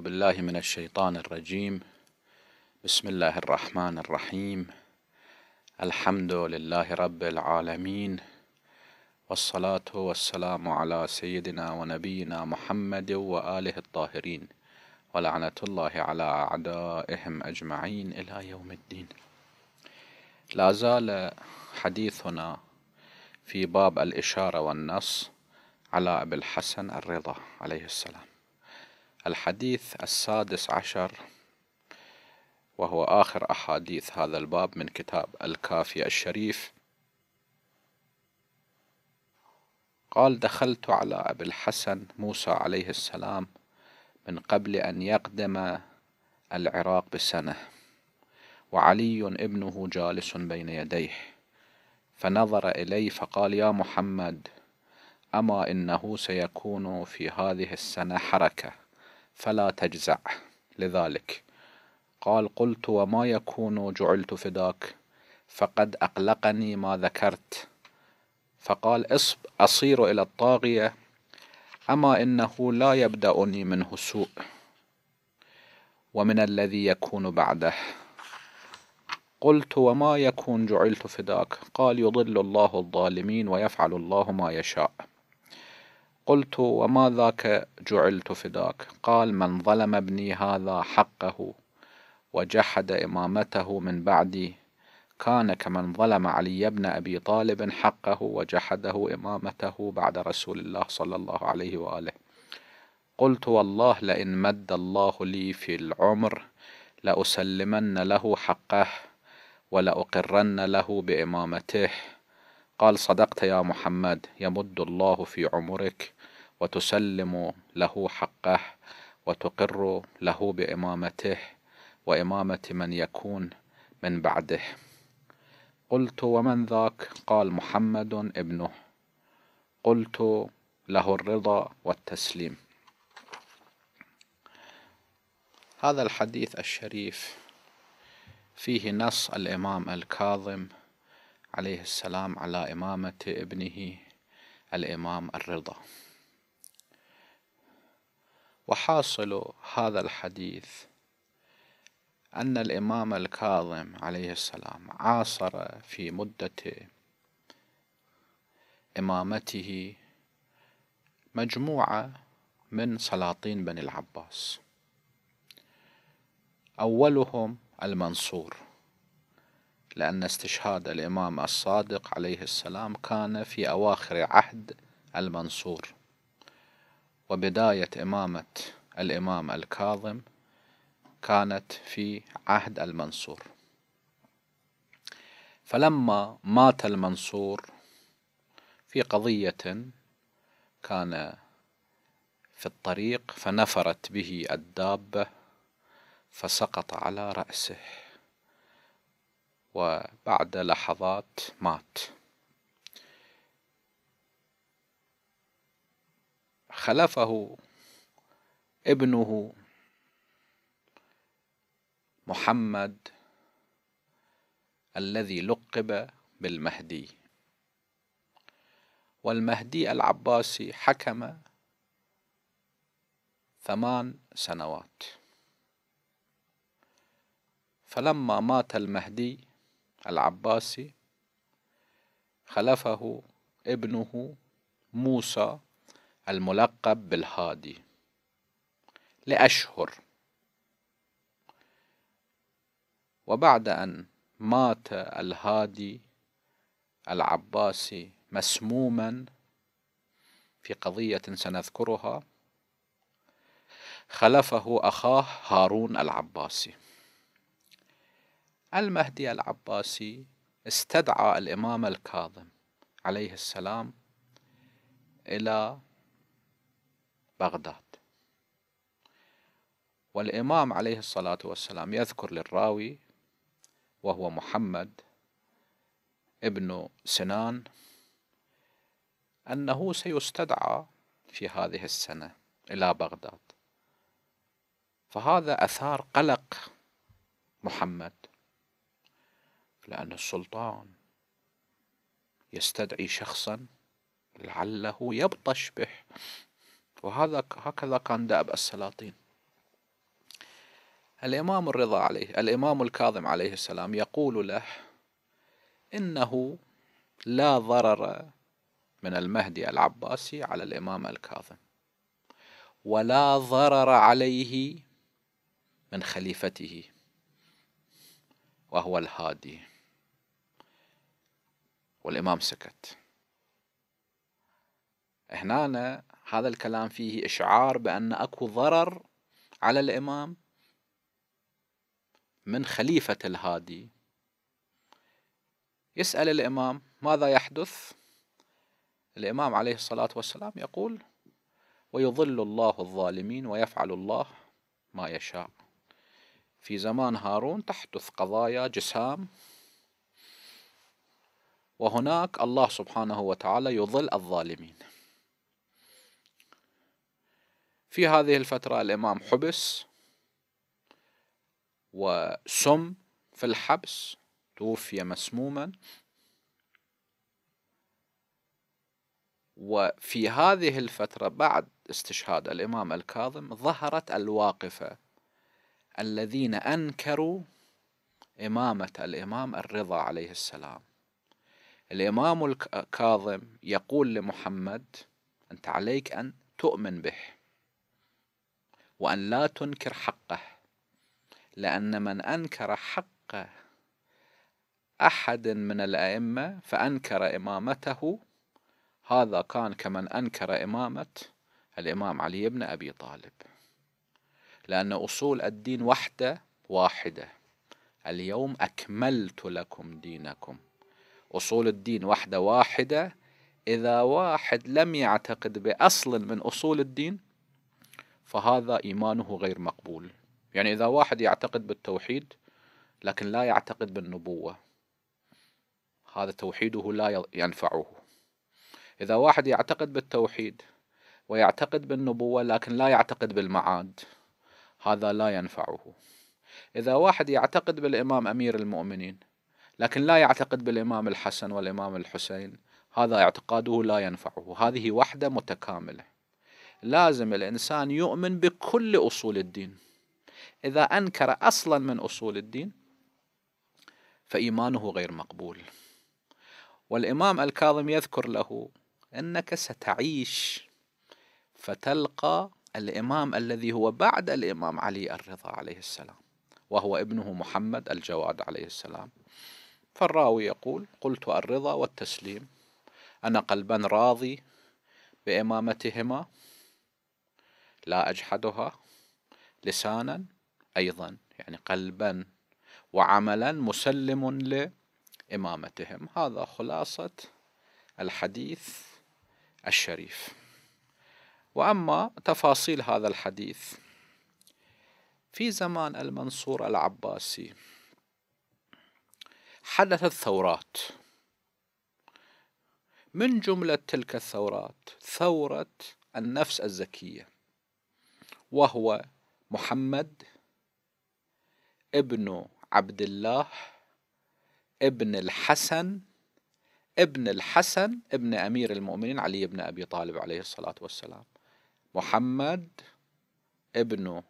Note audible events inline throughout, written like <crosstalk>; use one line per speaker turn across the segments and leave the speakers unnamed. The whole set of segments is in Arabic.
بالله من الشيطان الرجيم بسم الله الرحمن الرحيم الحمد لله رب العالمين والصلاة والسلام على سيدنا ونبينا محمد وآله الطاهرين ولعنة الله على أعدائهم أجمعين إلى يوم الدين لا زال حديثنا في باب الإشارة والنص على أبي الحسن الرضا عليه السلام الحديث السادس عشر وهو آخر أحاديث هذا الباب من كتاب الكافي الشريف قال دخلت على أبي الحسن موسى عليه السلام من قبل أن يقدم العراق بسنة وعلي ابنه جالس بين يديه فنظر إلي فقال يا محمد أما إنه سيكون في هذه السنة حركة فلا تجزع لذلك قال قلت وما يكون جعلت فداك فقد أقلقني ما ذكرت فقال اصب أصير إلى الطاغية أما إنه لا يبدأني منه سوء ومن الذي يكون بعده قلت وما يكون جعلت فداك قال يضل الله الظالمين ويفعل الله ما يشاء قلت وما ذاك جعلت فداك قال من ظلم ابني هذا حقه وجحد إمامته من بعدي كان كمن ظلم علي بن أبي طالب حقه وجحده إمامته بعد رسول الله صلى الله عليه وآله قلت والله لئن مد الله لي في العمر لأسلمن له حقه ولأقرن له بإمامته قال صدقت يا محمد يمد الله في عمرك وتسلم له حقه وتقر له بإمامته وإمامة من يكون من بعده قلت ومن ذاك قال محمد ابنه قلت له الرضا والتسليم هذا الحديث الشريف فيه نص الإمام الكاظم عليه السلام على إمامة ابنه الإمام الرضا وحاصل هذا الحديث أن الإمام الكاظم عليه السلام عاصر في مدة إمامته مجموعة من سلاطين بني العباس أولهم المنصور لأن استشهاد الإمام الصادق عليه السلام كان في أواخر عهد المنصور وبداية إمامة الإمام الكاظم كانت في عهد المنصور فلما مات المنصور في قضية كان في الطريق فنفرت به الدابة فسقط على رأسه وبعد لحظات مات خلفه ابنه محمد الذي لقب بالمهدي والمهدي العباسي حكم ثمان سنوات فلما مات المهدي العباسي خلفه ابنه موسى الملقب بالهادي لأشهر وبعد أن مات الهادي العباسي مسموما في قضية سنذكرها خلفه أخاه هارون العباسي المهدي العباسي استدعى الإمام الكاظم عليه السلام إلى بغداد والإمام عليه الصلاة والسلام يذكر للراوي وهو محمد ابن سنان أنه سيستدعى في هذه السنة إلى بغداد فهذا أثار قلق محمد لأن السلطان يستدعي شخصا لعله يبطش به وهذا هكذا كان دأب السلاطين الإمام الرضا عليه الإمام الكاظم عليه السلام يقول له إنه لا ضرر من المهدي العباسي على الإمام الكاظم ولا ضرر عليه من خليفته وهو الهادي والإمام سكت هنا هذا الكلام فيه إشعار بأن أكو ضرر على الإمام من خليفة الهادي يسأل الإمام ماذا يحدث الإمام عليه الصلاة والسلام يقول ويظل الله الظالمين ويفعل الله ما يشاء في زمان هارون تحدث قضايا جسام وهناك الله سبحانه وتعالى يظل الظالمين في هذه الفترة الإمام حبس وسم في الحبس توفي مسموما وفي هذه الفترة بعد استشهاد الإمام الكاظم ظهرت الواقفة الذين أنكروا إمامة الإمام الرضا عليه السلام الإمام الكاظم يقول لمحمد أنت عليك أن تؤمن به وأن لا تنكر حقه لأن من أنكر حق أحد من الأئمة فأنكر إمامته هذا كان كمن أنكر إمامة الإمام علي بن أبي طالب لأن أصول الدين وحدة واحدة اليوم أكملت لكم دينكم أصول الدين وحدة واحدة إذا واحد لم يعتقد بأصل من أصول الدين فهذا إيمانه غير مقبول يعني إذا واحد يعتقد بالتوحيد لكن لا يعتقد بالنبوة هذا توحيده لا ينفعه إذا واحد يعتقد بالتوحيد ويعتقد بالنبوة لكن لا يعتقد بالمعاد هذا لا ينفعه إذا واحد يعتقد بالإمام أمير المؤمنين لكن لا يعتقد بالإمام الحسن والإمام الحسين هذا اعتقاده لا ينفعه هذه وحدة متكاملة لازم الإنسان يؤمن بكل أصول الدين إذا أنكر أصلا من أصول الدين فإيمانه غير مقبول والإمام الكاظم يذكر له أنك ستعيش فتلقى الإمام الذي هو بعد الإمام علي الرضا عليه السلام وهو ابنه محمد الجواد عليه السلام فالراوي يقول قلت الرضا والتسليم أنا قلبا راضي بإمامتهما لا أجحدها لسانا أيضا يعني قلبا وعملا مسلم لإمامتهم هذا خلاصة الحديث الشريف وأما تفاصيل هذا الحديث في زمان المنصور العباسي حدثت ثورات من جملة تلك الثورات ثورة النفس الزكية وهو محمد ابن عبد الله ابن الحسن ابن الحسن ابن أمير المؤمنين علي بن أبي طالب عليه الصلاة والسلام محمد ابن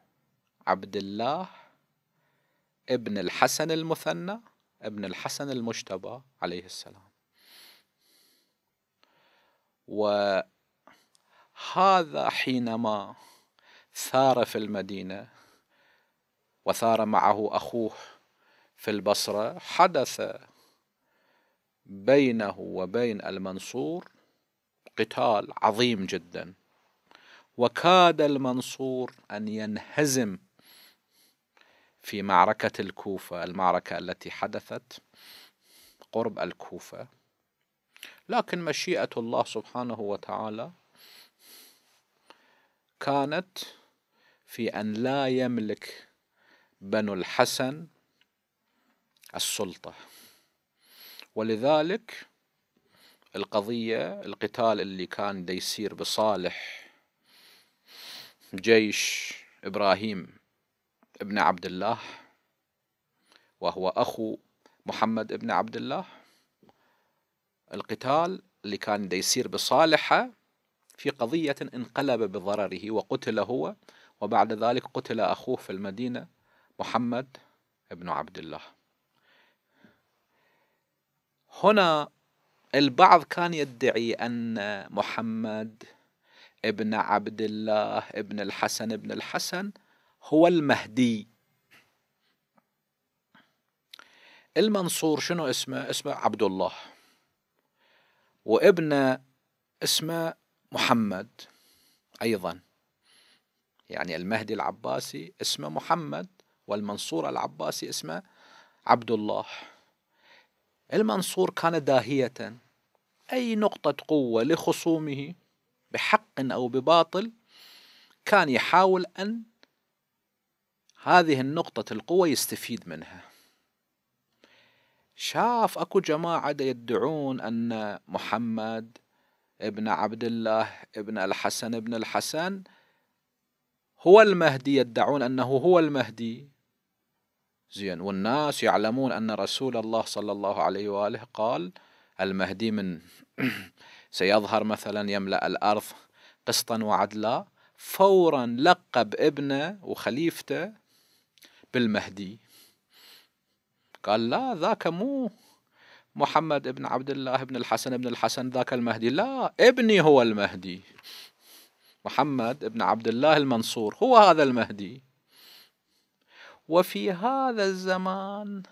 عبد الله ابن الحسن المثنى ابن الحسن المجتبى عليه السلام وهذا حينما ثار في المدينة وثار معه أخوه في البصرة حدث بينه وبين المنصور قتال عظيم جدا وكاد المنصور أن ينهزم في معركة الكوفة المعركة التي حدثت قرب الكوفة لكن مشيئة الله سبحانه وتعالى كانت في أن لا يملك بنو الحسن السلطة ولذلك القضية القتال اللي كان يصير بصالح جيش إبراهيم ابن عبد الله وهو أخو محمد ابن عبد الله القتال اللي كان يصير بصالحه في قضية انقلب بضرره وقتل هو وبعد ذلك قتل أخوه في المدينة محمد بن عبد الله هنا البعض كان يدعي أن محمد ابن عبد الله ابن الحسن ابن الحسن هو المهدي المنصور شنو اسمه اسمه عبد الله وابنه اسمه محمد أيضا يعني المهدي العباسي اسمه محمد والمنصور العباسي اسمه عبد الله المنصور كان داهية أي نقطة قوة لخصومه بحق أو بباطل كان يحاول أن هذه النقطة القوة يستفيد منها شاف أكو جماعة يدعون أن محمد ابن عبد الله ابن الحسن ابن الحسن هو المهدي يدعون أنه هو المهدي زين والناس يعلمون أن رسول الله صلى الله عليه وآله قال المهدي من <clears throat> سيظهر مثلا يملأ الأرض قسطا وعدلا فورا لقب ابنه وخليفته بالمهدي قال لا ذاك مو محمد بن عبد الله بن الحسن بن الحسن ذاك المهدي لا ابني هو المهدي محمد بن عبد الله المنصور هو هذا المهدي وفي هذا الزمان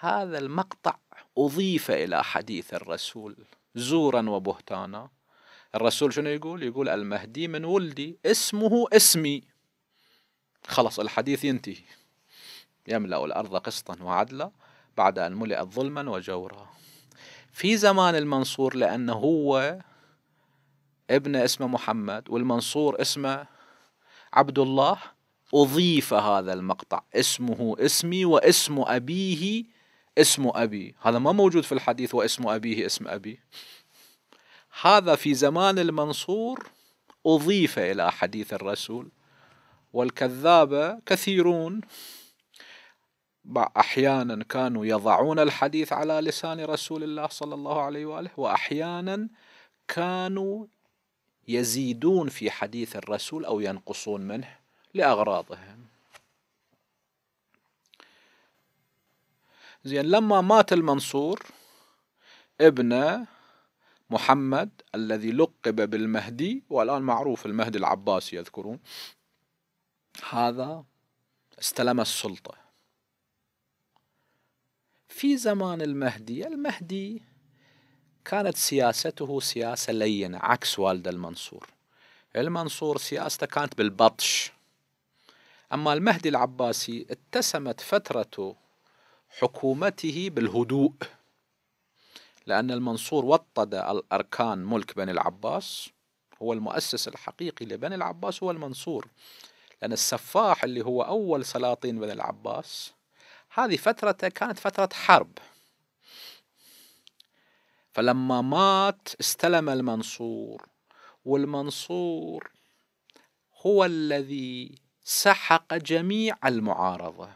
هذا المقطع أضيف إلى حديث الرسول زورا وبهتانا الرسول شنو يقول يقول المهدي من ولدي اسمه اسمي خلص الحديث ينتهي يملأ الأرض قسطا وعدلا بعد أن ملئت ظلما وجورا في زمان المنصور لأنه هو ابنه اسمه محمد والمنصور اسمه عبد الله أضيف هذا المقطع اسمه اسمي واسم أبيه اسم أبي هذا ما موجود في الحديث واسم أبيه اسم أبي هذا في زمان المنصور أضيف إلى حديث الرسول والكذابة كثيرون أحيانا كانوا يضعون الحديث على لسان رسول الله صلى الله عليه وآله وأحيانا كانوا يزيدون في حديث الرسول أو ينقصون منه لأغراضهم زين لما مات المنصور ابن محمد الذي لقب بالمهدي والآن معروف المهدي العباسي يذكرون هذا استلم السلطة في زمان المهدي المهدي كانت سياسته سياسة لينة عكس والد المنصور المنصور سياسته كانت بالبطش أما المهدي العباسي اتسمت فترة حكومته بالهدوء لأن المنصور وطد الأركان ملك بني العباس هو المؤسس الحقيقي لبني العباس هو المنصور لأن السفاح اللي هو أول سلاطين بني العباس هذه فترته كانت فترة حرب فلما مات استلم المنصور والمنصور هو الذي سحق جميع المعارضة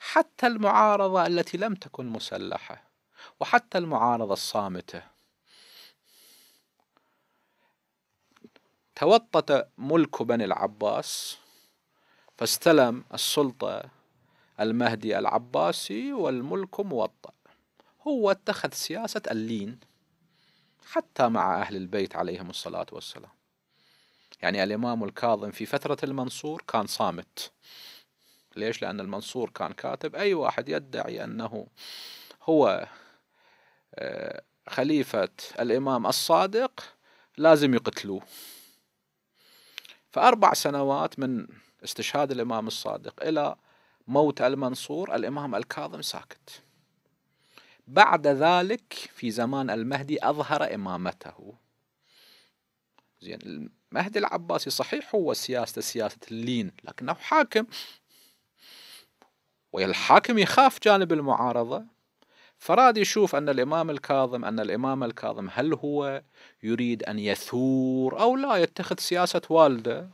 حتى المعارضة التي لم تكن مسلحة وحتى المعارضة الصامتة توطت ملك بني العباس فاستلم السلطة المهدي العباسي والملك موطأ هو اتخذ سياسة اللين حتى مع أهل البيت عليهم الصلاة والسلام يعني الإمام الكاظم في فترة المنصور كان صامت ليش؟ لأن المنصور كان كاتب أي واحد يدعي أنه هو آه، خليفة الإمام الصادق لازم يقتلوه فأربع سنوات من استشهاد الإمام الصادق إلى موت المنصور الإمام الكاظم ساكت بعد ذلك في زمان المهدي أظهر إمامته زين المهدي العباسي صحيح هو سياسته سياسة اللين لكنه حاكم والحاكم يخاف جانب المعارضة فراد يشوف أن الإمام الكاظم أن الإمام الكاظم هل هو يريد أن يثور أو لا يتخذ سياسة والده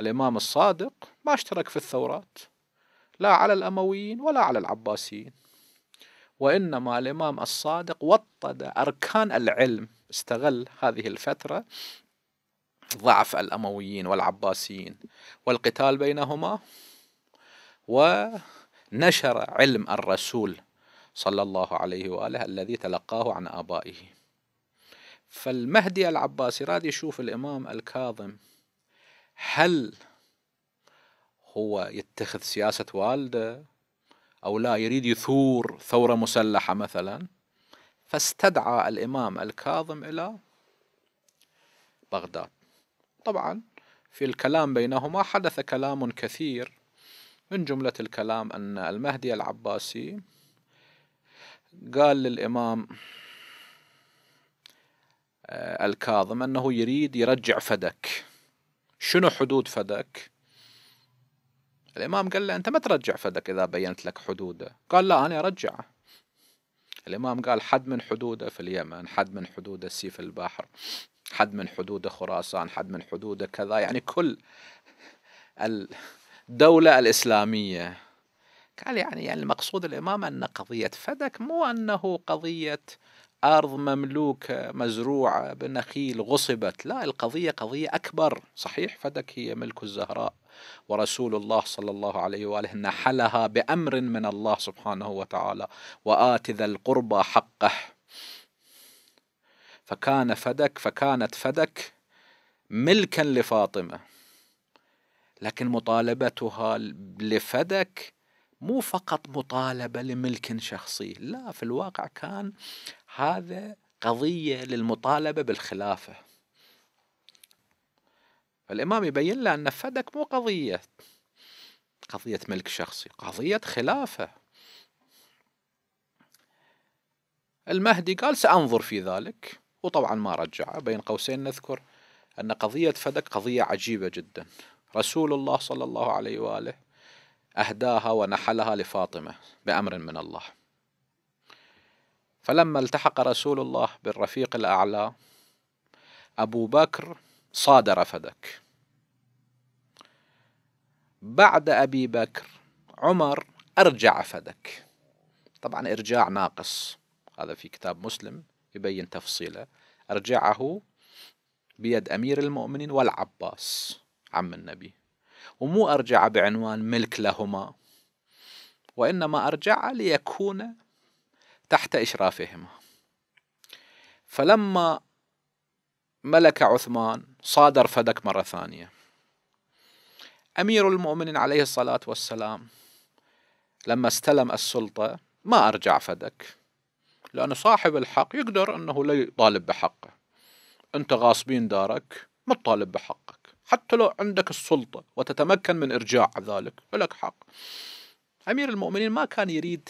الإمام الصادق ما اشترك في الثورات لا على الأمويين ولا على العباسيين وإنما الإمام الصادق وطد أركان العلم استغل هذه الفترة ضعف الأمويين والعباسيين والقتال بينهما ونشر علم الرسول صلى الله عليه وآله الذي تلقاه عن آبائه فالمهدي العباسي راد يشوف الإمام الكاظم هل هو يتخذ سياسة والده أو لا يريد يثور ثورة مسلحة مثلا فاستدعى الإمام الكاظم إلى بغداد طبعا في الكلام بينهما حدث كلام كثير من جملة الكلام أن المهدي العباسي قال للإمام آه، الكاظم أنه يريد يرجع فدك شنو حدود فدك الإمام قال له أنت ما ترجع فدك إذا بينت لك حدوده قال لا أنا أرجعه الإمام قال حد من حدوده في اليمن حد من حدوده سيف البحر حد من حدوده خراسان حد من حدوده كذا يعني كل الدولة الإسلامية قال يعني, يعني المقصود الإمام أن قضية فدك مو أنه قضية أرض مملوكة مزروعة بنخيل غصبت لا القضية قضية أكبر صحيح فدك هي ملك الزهراء ورسول الله صلى الله عليه وآله نحلها بأمر من الله سبحانه وتعالى وآت ذا القربى حقه فكان فدك فكانت فدك ملكا لفاطمة لكن مطالبتها لفدك مو فقط مطالبة لملك شخصي لا في الواقع كان هذا قضية للمطالبة بالخلافة فالإمام يبين له أن فدك مو قضية قضية ملك شخصي قضية خلافة المهدي قال سأنظر في ذلك وطبعا ما رجعه بين قوسين نذكر أن قضية فدك قضية عجيبة جدا رسول الله صلى الله عليه وآله أهداها ونحلها لفاطمة بأمر من الله فلما التحق رسول الله بالرفيق الأعلى أبو بكر صادر فدك بعد أبي بكر عمر أرجع فدك طبعا إرجاع ناقص هذا في كتاب مسلم يبين تفصيله أرجعه بيد أمير المؤمنين والعباس عم النبي ومو أرجع بعنوان ملك لهما وإنما أرجع ليكون تحت إشرافهما فلما ملك عثمان صادر فدك مرة ثانية أمير المؤمنين عليه الصلاة والسلام لما استلم السلطة ما أرجع فدك لأن صاحب الحق يقدر أنه لا يطالب بحقه أنت غاصبين دارك ما تطالب بحقك حتى لو عندك السلطة وتتمكن من إرجاع ذلك لك حق أمير المؤمنين ما كان يريد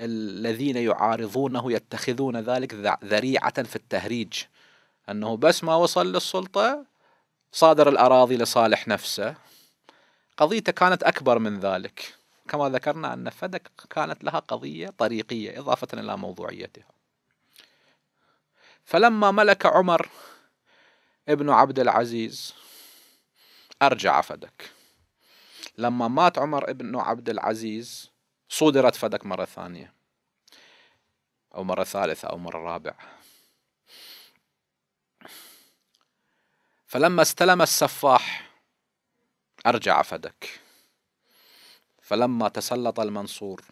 الذين يعارضونه يتخذون ذلك ذريعة في التهريج أنه بس ما وصل للسلطة صادر الأراضي لصالح نفسه قضيته كانت أكبر من ذلك كما ذكرنا أن فدك كانت لها قضية طريقية إضافة إلى موضوعيتها فلما ملك عمر ابن عبد العزيز أرجع فدك لما مات عمر ابن عبد العزيز صودرت فدك مرة ثانية أو مرة ثالثة أو مرة رابعة فلما استلم السفاح أرجع فدك فلما تسلط المنصور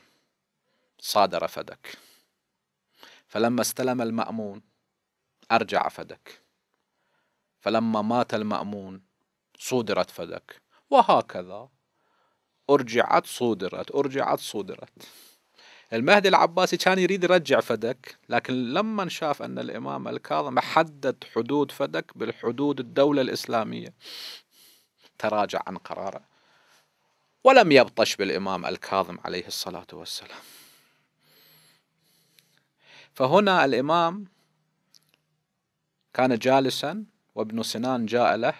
صادر فدك فلما استلم المأمون أرجع فدك فلما مات المأمون صودرت فدك وهكذا أرجعت صودرت أرجعت صودرت المهدي العباسي كان يريد يرجع فدك لكن لما شاف أن الإمام الكاظم حدد حدود فدك بالحدود الدولة الإسلامية تراجع عن قراره ولم يبطش بالإمام الكاظم عليه الصلاة والسلام فهنا الإمام كان جالسا وابن سنان جاء له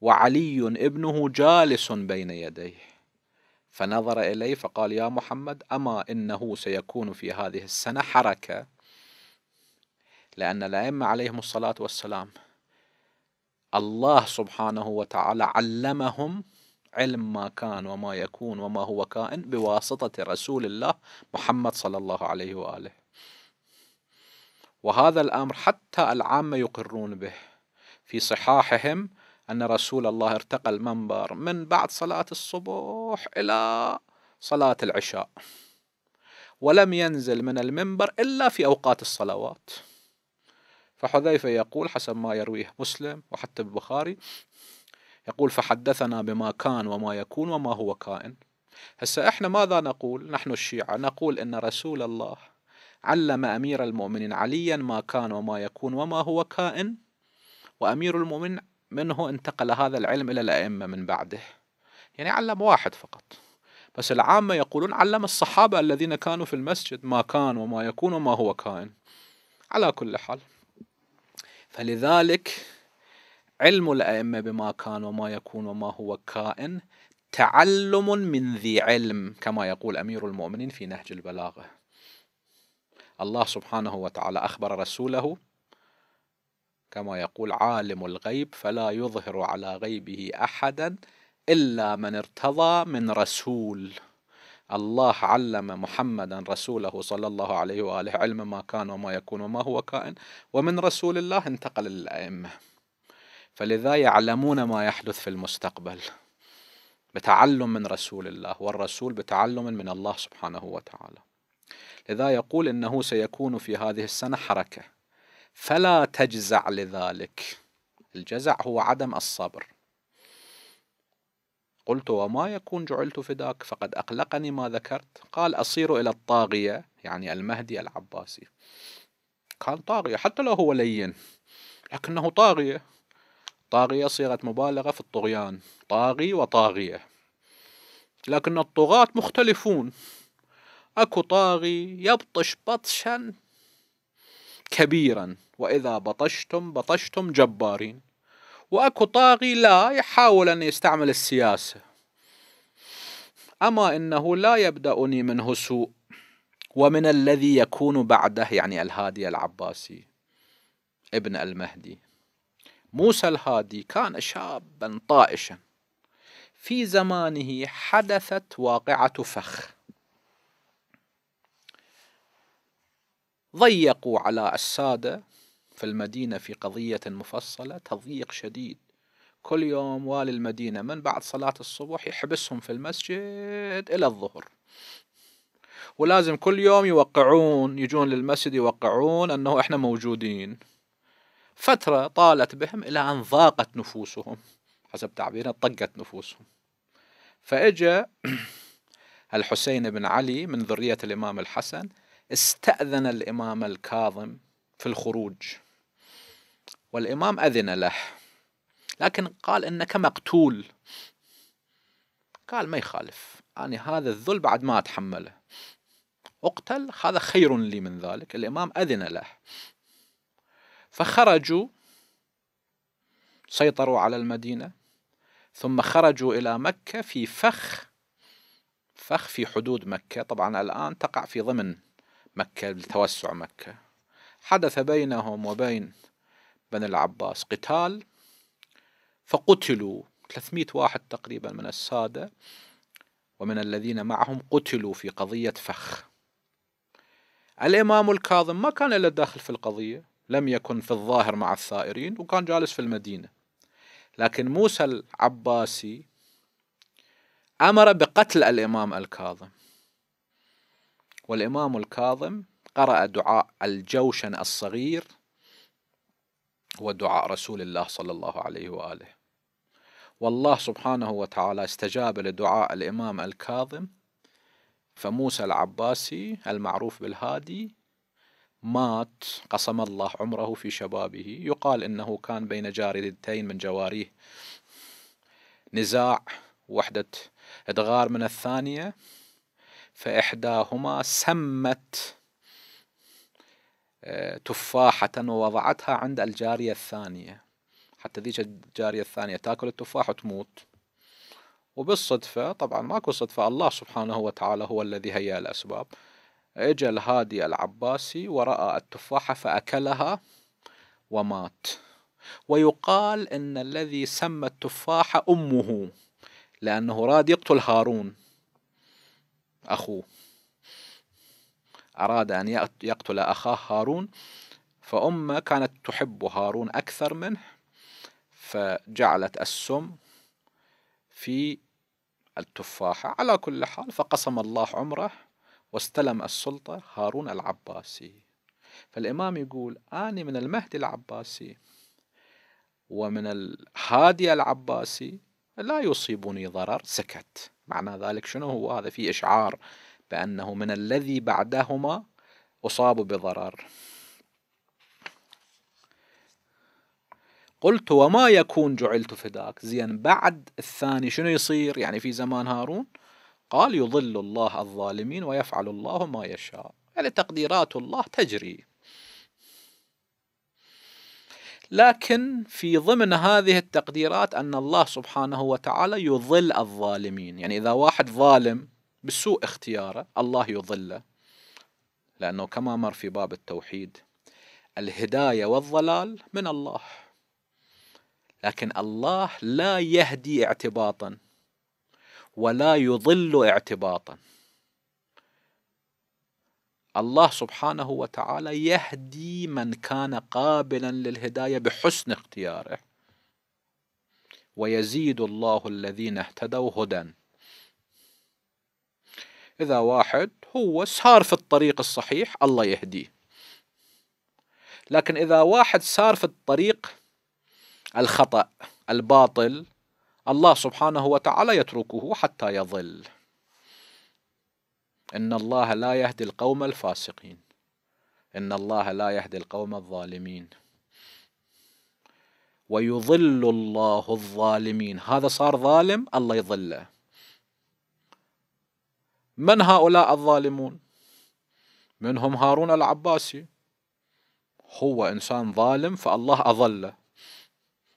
وعلي ابنه جالس بين يديه فنظر إليه فقال يا محمد أما إنه سيكون في هذه السنة حركة لأن الأئمة عليهم الصلاة والسلام الله سبحانه وتعالى علمهم علم ما كان وما يكون وما هو كائن بواسطة رسول الله محمد صلى الله عليه وآله وهذا الأمر حتى العامة يقرون به في صحاحهم أن رسول الله ارتقى المنبر من بعد صلاة الصبح إلى صلاة العشاء ولم ينزل من المنبر إلا في أوقات الصلوات فحذيفة يقول حسب ما يرويه مسلم وحتى البخاري يقول فحدثنا بما كان وما يكون وما هو كائن هسا احنا ماذا نقول نحن الشيعة نقول ان رسول الله علم امير المؤمنين عليا ما كان وما يكون وما هو كائن وامير المؤمنين منه انتقل هذا العلم إلى الأئمة من بعده يعني علم واحد فقط بس العامة يقولون علم الصحابة الذين كانوا في المسجد ما كان وما يكون وما هو كائن على كل حال فلذلك علم الأئمة بما كان وما يكون وما هو كائن تعلم من ذي علم كما يقول أمير المؤمنين في نهج البلاغة الله سبحانه وتعالى أخبر رسوله كما يقول عالم الغيب فلا يظهر على غيبه احدا الا من ارتضى من رسول الله علم محمدا رسوله صلى الله عليه واله علم ما كان وما يكون وما هو كائن ومن رسول الله انتقل للائمه فلذا يعلمون ما يحدث في المستقبل بتعلم من رسول الله والرسول بتعلم من الله سبحانه وتعالى لذا يقول انه سيكون في هذه السنه حركه فلا تجزع لذلك الجزع هو عدم الصبر قلت وما يكون جعلت فداك فقد أقلقني ما ذكرت قال أصير إلى الطاغية يعني المهدي العباسي كان طاغية حتى لو هو لين لكنه طاغية طاغية صيغة مبالغة في الطغيان طاغي وطاغية لكن الطغاة مختلفون أكو طاغي يبطش بطشا كبيرا وإذا بطشتم بطشتم جبارين وأكو طاغي لا يحاول أن يستعمل السياسة أما إنه لا يبدأني منه سوء ومن الذي يكون بعده يعني الهادي العباسي ابن المهدي موسى الهادي كان شابا طائشا في زمانه حدثت واقعة فخ ضيقوا على السادة في المدينة في قضية مفصلة تضييق شديد كل يوم والي المدينة من بعد صلاة الصبح يحبسهم في المسجد إلى الظهر ولازم كل يوم يوقعون يجون للمسجد يوقعون أنه إحنا موجودين فترة طالت بهم إلى أن ضاقت نفوسهم حسب تعبيرنا طقت نفوسهم فإجا <clears throat> الحسين بن علي من ذرية الإمام الحسن استأذن الإمام الكاظم في الخروج والإمام أذن له لكن قال إنك مقتول قال ما يخالف أنا هذا الذل بعد ما أتحمله أقتل هذا خير لي من ذلك الإمام أذن له فخرجوا سيطروا على المدينة ثم خرجوا إلى مكة في فخ فخ في حدود مكة طبعا الآن تقع في ضمن مكة لتوسع مكة حدث بينهم وبين بني العباس قتال فقتلوا 300 واحد تقريبا من السادة ومن الذين معهم قتلوا في قضية فخ الإمام الكاظم ما كان إلا داخل في القضية لم يكن في الظاهر مع الثائرين وكان جالس في المدينة لكن موسى العباسي أمر بقتل الإمام الكاظم والإمام الكاظم قرأ دعاء الجوشن الصغير هو دعاء رسول الله صلى الله عليه وآله والله سبحانه وتعالى استجاب لدعاء الإمام الكاظم فموسى العباسي المعروف بالهادي مات قسم الله عمره في شبابه يقال إنه كان بين جاردتين من جواريه نزاع وحدة إدغار من الثانية فإحداهما سمت آه، تفاحة ووضعتها عند الجارية الثانية حتى ذيك الجارية الثانية تاكل التفاح وتموت وبالصدفة طبعا ماكو صدفة الله سبحانه وتعالى هو الذي هيأ الأسباب إجا الهادي العباسي ورأى التفاحة فأكلها ومات ويقال إن الذي سمى التفاحة أمه لأنه راد يقتل هارون أخوه أراد أن يقتل أخاه هارون فأمه كانت تحب هارون أكثر منه فجعلت السم في التفاحة على كل حال فقسم الله عمره واستلم السلطة هارون العباسي فالإمام يقول أنا من المهدي العباسي ومن الهادي العباسي لا يصيبني ضرر سكت معنى ذلك شنو هو هذا في إشعار بأنه من الذي بعدهما أصاب بضرر قلت وما يكون جعلت فداك زين بعد الثاني شنو يصير يعني في زمان هارون قال يضل الله الظالمين ويفعل الله ما يشاء يعني تقديرات الله تجري لكن في ضمن هذه التقديرات أن الله سبحانه وتعالى يظل الظالمين يعني إذا واحد ظالم بسوء اختياره الله يظله. لأنه كما مر في باب التوحيد الهداية والضلال من الله لكن الله لا يهدي اعتباطا ولا يضل اعتباطا الله سبحانه وتعالى يهدي من كان قابلا للهدايه بحسن اختياره ويزيد الله الذين اهتدوا هدى اذا واحد هو سار في الطريق الصحيح الله يهديه لكن اذا واحد سار في الطريق الخطا الباطل الله سبحانه وتعالى يتركه حتى يظل إن الله لا يهدي القوم الفاسقين إن الله لا يهدي القوم الظالمين ويضل الله الظالمين هذا صار ظالم الله يضله من هؤلاء الظالمون منهم هارون العباسي هو إنسان ظالم فالله أظله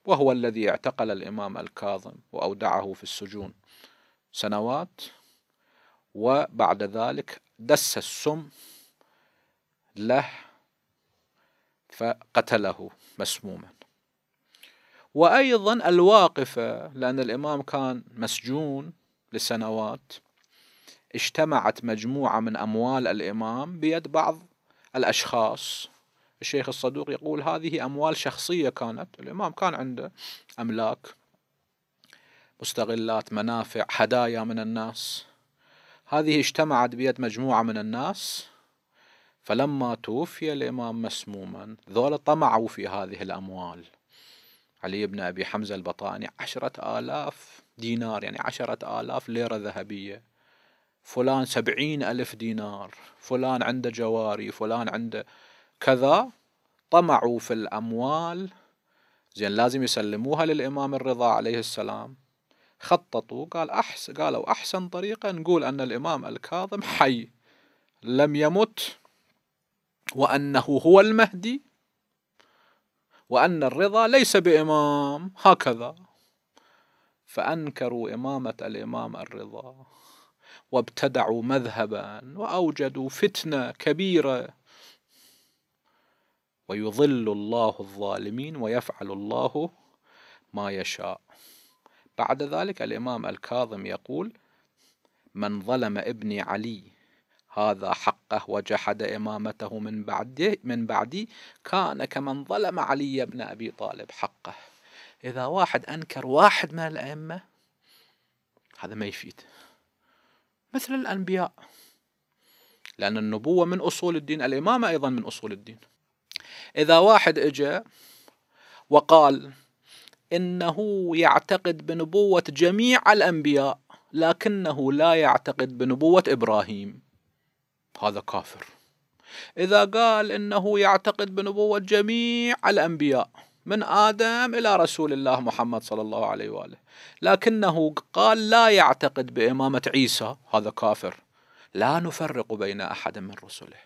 وهو الذي اعتقل الإمام الكاظم وأودعه في السجون سنوات وبعد ذلك دس السم له فقتله مسموما وأيضا الواقفة لأن الإمام كان مسجون لسنوات اجتمعت مجموعة من أموال الإمام بيد بعض الأشخاص الشيخ الصدوق يقول هذه أموال شخصية كانت الإمام كان عنده أملاك مستغلات منافع هدايا من الناس هذه اجتمعت بيد مجموعة من الناس فلما توفي الإمام مسموما ذولا طمعوا في هذه الأموال علي بن أبي حمزة البطاني عشرة آلاف دينار يعني عشرة آلاف ليرة ذهبية فلان سبعين ألف دينار فلان عنده جواري فلان عنده كذا طمعوا في الأموال زين لازم يسلموها للإمام الرضا عليه السلام خططوا قال أحس قالوا أحسن طريقة نقول أن الإمام الكاظم حي لم يمت وأنه هو المهدي وأن الرضا ليس بإمام هكذا فأنكروا إمامة الإمام الرضا وابتدعوا مذهبا وأوجدوا فتنة كبيرة ويظل الله الظالمين ويفعل الله ما يشاء بعد ذلك الإمام الكاظم يقول من ظلم ابني علي هذا حقه وجحد إمامته من بعدي, من بعدي كان كمن ظلم علي بن أبي طالب حقه إذا واحد أنكر واحد من الأئمة هذا ما يفيد مثل الأنبياء لأن النبوة من أصول الدين الإمامة أيضا من أصول الدين إذا واحد إجا وقال انه يعتقد بنبوه جميع الانبياء لكنه لا يعتقد بنبوه ابراهيم هذا كافر اذا قال انه يعتقد بنبوه جميع الانبياء من ادم الى رسول الله محمد صلى الله عليه واله لكنه قال لا يعتقد بامامه عيسى هذا كافر لا نفرق بين احد من رسله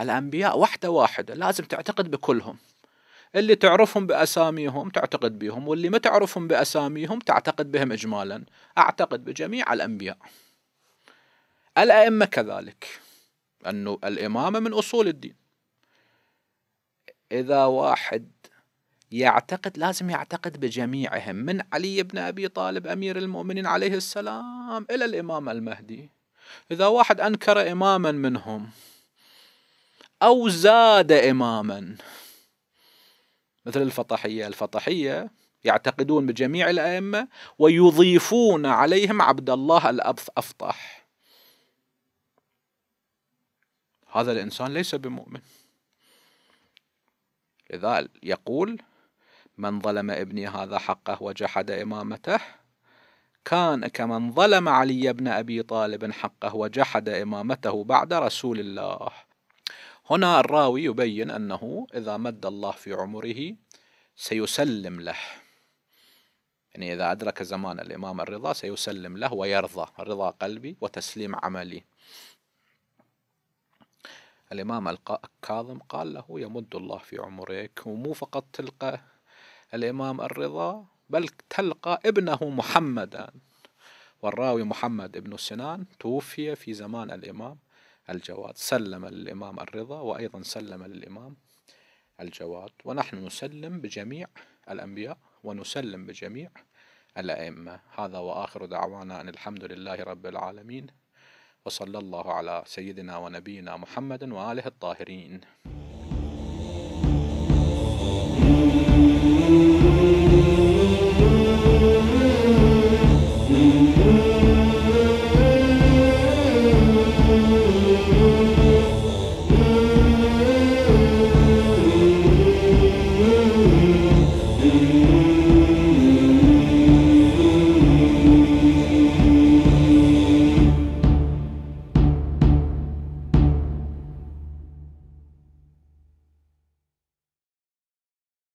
الانبياء وحده واحده لازم تعتقد بكلهم اللي تعرفهم بأساميهم تعتقد بهم واللي ما تعرفهم بأساميهم تعتقد بهم إجمالا أعتقد بجميع الأنبياء الأئمة كذلك أنه الإمامة من أصول الدين إذا واحد يعتقد لازم يعتقد بجميعهم من علي بن أبي طالب أمير المؤمنين عليه السلام إلى الإمام المهدي إذا واحد أنكر إماما منهم أو زاد إماما مثل الفطحية الفطحية يعتقدون بجميع الأئمة ويضيفون عليهم عبد الله الأفطح هذا الإنسان ليس بمؤمن لذا يقول من ظلم ابني هذا حقه وجحد إمامته كان كمن ظلم علي بن أبي طالب حقه وجحد إمامته بعد رسول الله هنا الراوي يبين أنه إذا مد الله في عمره سيسلم له يعني إذا أدرك زمان الإمام الرضا سيسلم له ويرضى رضا قلبي وتسليم عملي الإمام الكاظم قال له يمد الله في عمرك ومو فقط تلقى الإمام الرضا بل تلقى ابنه محمدا والراوي محمد ابن سنان توفي في زمان الإمام الجواد سلم للإمام الرضا وأيضا سلم للإمام الجواد ونحن نسلم بجميع الأنبياء ونسلم بجميع الأئمة هذا وآخر دعوانا أن الحمد لله رب العالمين وصلى الله على سيدنا ونبينا محمد وآله الطاهرين